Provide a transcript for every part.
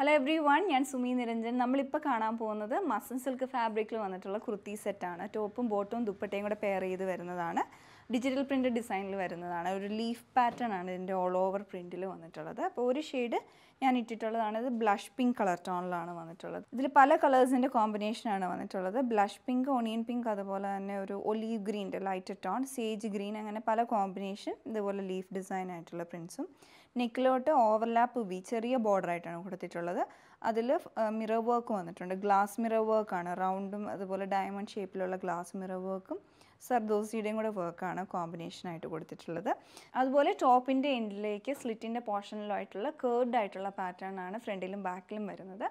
hello every one ഞാൻ സുമി നിരഞ്ജൻ നമ്മളിപ്പോൾ കാണാൻ പോകുന്നത് മസൻ സിൽക്ക് ഫാബ്രിക്കിൽ വന്നിട്ടുള്ള കുർത്തി സെറ്റാണ് ടോപ്പും ബോട്ടവും ദുപ്പട്ടയും കൂടെ പെയർ ചെയ്ത് വരുന്നതാണ് ഡിജിറ്റൽ പ്രിൻ്റ് ഡിസൈനിൽ വരുന്നതാണ് ഒരു ലീഫ് പാറ്റേൺ ആണ് ഇതിൻ്റെ ഓൾ ഓവർ പ്രിൻറ്റിൽ വന്നിട്ടുള്ളത് അപ്പോൾ ഒരു ഷെയ്ഡ് ഞാൻ ഇട്ടിട്ടുള്ളതാണ് ഇത് ബ്ലഷ് പിങ്ക് കളർ ടോണിലാണ് വന്നിട്ടുള്ളത് ഇതിൽ പല കളേഴ്സിൻ്റെ കോമ്പിനേഷനാണ് വന്നിട്ടുള്ളത് ബ്ലഷ് പിങ്ക് ഓണിയൻ പിങ്ക് അതുപോലെ തന്നെ ഒരു ഒലീവ് ഗ്രീൻ്റെ ലൈറ്റ് ടോൺ സേജ് ഗ്രീൻ അങ്ങനെ പല കോമ്പിനേഷൻ ഇതുപോലെ ലീഫ് ഡിസൈൻ ആയിട്ടുള്ള പ്രിൻസും നെക്കിലോട്ട് ഓവർലാപ്പ് വി ചെറിയ ബോർഡർ ആയിട്ടാണ് കൊടുത്തിട്ടുള്ളത് അതിൽ മിറർ വർക്ക് വന്നിട്ടുണ്ട് ഗ്ലാസ് മിറർ വർക്കാണ് റൗണ്ടും അതുപോലെ ഡയമണ്ട് ഷേപ്പിലുള്ള ഗ്ലാസ് മിറർ വർക്കും സർദോസിയുടെയും കൂടെ വർക്കാണ് കോമ്പിനേഷനായിട്ട് കൊടുത്തിട്ടുള്ളത് അതുപോലെ ടോപ്പിൻ്റെ എൻഡിലേക്ക് സ്ലിറ്റിൻ്റെ പോർഷനിലായിട്ടുള്ള കേർഡ് ആയിട്ടുള്ള പാറ്റേൺ ആണ് ഫ്രണ്ടിലും ബാക്കിലും വരുന്നത്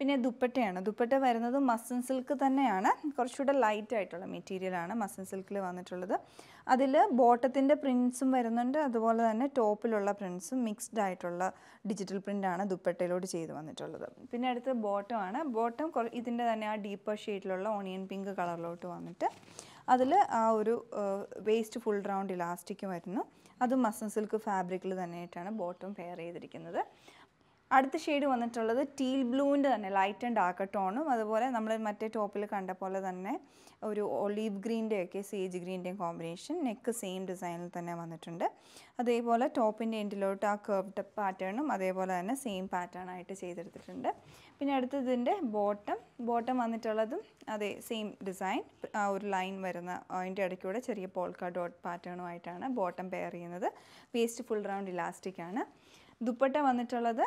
പിന്നെ ദുപ്പട്ടയാണ് ദുപ്പട്ട വരുന്നത് മസൻ സിൽക്ക് തന്നെയാണ് കുറച്ചുകൂടെ ലൈറ്റ് ആയിട്ടുള്ള മെറ്റീരിയലാണ് മസൻ സിൽക്കിൽ വന്നിട്ടുള്ളത് അതിൽ ബോട്ടത്തിൻ്റെ പ്രിൻസും വരുന്നുണ്ട് അതുപോലെ തന്നെ ടോപ്പിലുള്ള പ്രിൻസും മിക്സ്ഡ് ആയിട്ടുള്ള ഡിജിറ്റൽ പ്രിൻ്റാണ് ദുപ്പട്ടയിലോട് ചെയ്ത് വന്നിട്ടുള്ളത് പിന്നെ അടുത്ത് ബോട്ടം ആണ് ബോട്ടം ഇതിൻ്റെ തന്നെ ആ ഡീപ്പർ ഷെയ്ഡിലുള്ള ഓണിയൻ പിങ്ക് കളറിലോട്ട് വന്നിട്ട് അതിൽ ആ ഒരു വേസ്റ്റ് ഫുൾ റൗണ്ട് ഇലാസ്റ്റിക് വരുന്നു അതും മസൻ സിൽക്ക് ഫാബ്രിക്കിൽ തന്നെയായിട്ടാണ് ബോട്ടം പെയർ ചെയ്തിരിക്കുന്നത് അടുത്ത ഷെയ്ഡ് വന്നിട്ടുള്ളത് ടീൽ ബ്ലൂവിൻ്റെ തന്നെ ലൈറ്റ് ആൻഡ് ഡാർക്ക് ടോണും അതുപോലെ നമ്മൾ മറ്റേ ടോപ്പിൽ കണ്ട പോലെ തന്നെ ഒരു ഒലീവ് ഗ്രീൻ്റെയൊക്കെ സേജ് ഗ്രീൻ്റെയും കോമ്പിനേഷൻ നെക്ക് സെയിം ഡിസൈനിൽ തന്നെ വന്നിട്ടുണ്ട് അതേപോലെ ടോപ്പിൻ്റെ എൻഡിലോട്ട് ആ കർവ്ഡ് പാറ്റേണും അതേപോലെ തന്നെ സെയിം പാറ്റേൺ ആയിട്ട് ചെയ്തെടുത്തിട്ടുണ്ട് പിന്നെ അടുത്തതിൻ്റെ ബോട്ടം ബോട്ടം വന്നിട്ടുള്ളതും അതേ സെയിം ഡിസൈൻ ആ ഒരു ലൈൻ വരുന്ന അതിൻ്റെ ഇടയ്ക്കൂടെ ചെറിയ പോൾക്ക ഡോട്ട് പാറ്റേണുമായിട്ടാണ് ബോട്ടം പെയർ ചെയ്യുന്നത് വേസ്റ്റ് ഫുൾ റൗണ്ട് ഇലാസ്റ്റിക് ആണ് ദുപ്പട്ട വന്നിട്ടുള്ളത്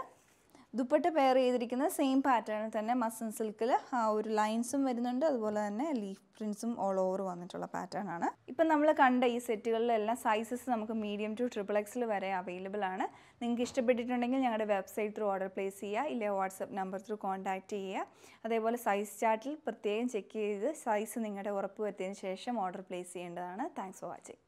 ദുപ്പട്ട പെയർ ചെയ്തിരിക്കുന്ന സെയിം പാറ്റേൺ തന്നെ മസൻ സിൽക്കിൽ ആ ഒരു ലൈൻസും വരുന്നുണ്ട് അതുപോലെ തന്നെ ലീഫ് പ്രിൻസും ഓൾ ഓവർ വന്നിട്ടുള്ള പാറ്റേൺ ആണ് ഇപ്പം നമ്മൾ കണ്ട ഈ സെറ്റുകളിലെല്ലാം സൈസസ് നമുക്ക് മീഡിയം ടു ട്രിപ്പിൾ എക്സിൽ വരെ അവൈലബിൾ ആണ് നിങ്ങൾക്ക് ഇഷ്ടപ്പെട്ടിട്ടുണ്ടെങ്കിൽ ഞങ്ങളുടെ വെബ്സൈറ്റ് ത്രൂ ഓർഡർ പ്ലേസ് ചെയ്യുക ഇല്ലെങ്കിൽ വാട്സപ്പ് നമ്പർ ത്രൂ കോൺടാക്റ്റ് ചെയ്യുക അതേപോലെ സൈസ് ചാർട്ടിൽ പ്രത്യേകം ചെക്ക് ചെയ്ത് സൈസ് നിങ്ങളുടെ ഉറപ്പ് വരുത്തിയതിന് ശേഷം ഓർഡർ പ്ലേസ് ചെയ്യേണ്ടതാണ് താങ്ക്സ് ഫോർ വാച്ചിങ്